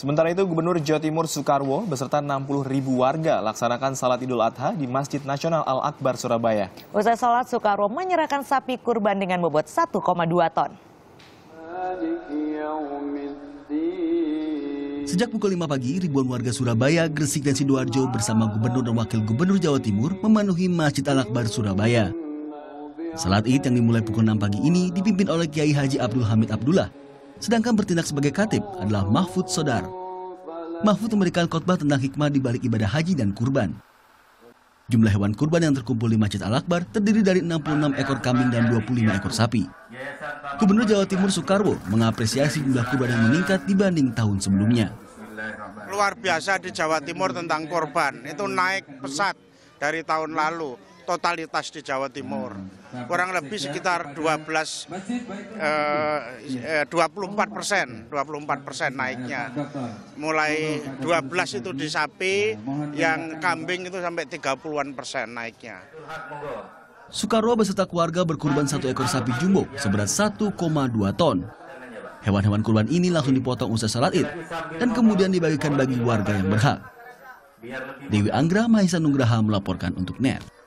Sementara itu Gubernur Jawa Timur Soekarwo beserta 60 ribu warga laksanakan salat Idul Adha di Masjid Nasional Al-Akbar, Surabaya. Usai salat, Soekarwo menyerahkan sapi kurban dengan bobot 1,2 ton. Sejak pukul 5 pagi, ribuan warga Surabaya, Gresik, dan Sidoarjo bersama Gubernur dan Wakil Gubernur Jawa Timur memenuhi Masjid Al-Akbar, Surabaya. Salat Id yang dimulai pukul 6 pagi ini dipimpin oleh Kiai Haji Abdul Hamid Abdullah, Sedangkan bertindak sebagai katib adalah Mahfud Sodar. Mahfud memberikan khotbah tentang hikmah di balik ibadah haji dan kurban. Jumlah hewan kurban yang terkumpul di Masjid Al-Akbar terdiri dari 66 ekor kambing dan 25 ekor sapi. Gubernur Jawa Timur Soekarwo mengapresiasi jumlah kurban yang meningkat dibanding tahun sebelumnya. Luar biasa di Jawa Timur tentang korban itu naik pesat dari tahun lalu, totalitas di Jawa Timur. Nah, kurang lebih sekitar 12 eh, 24 eh, eh, persen 24 persen nah, naiknya mulai 12 itu di sapi nah, yang kambing itu sampai 30-an persen naiknya Soekarwo beserta keluarga berkurban satu ekor sapi jumbo seberat 1,2 ton. Hewan-hewan kurban ini langsung dipotong usai salat id dan kemudian dibagikan bagi warga yang berhak. Dewi Anggra Mahisa Nugraha melaporkan untuk NET.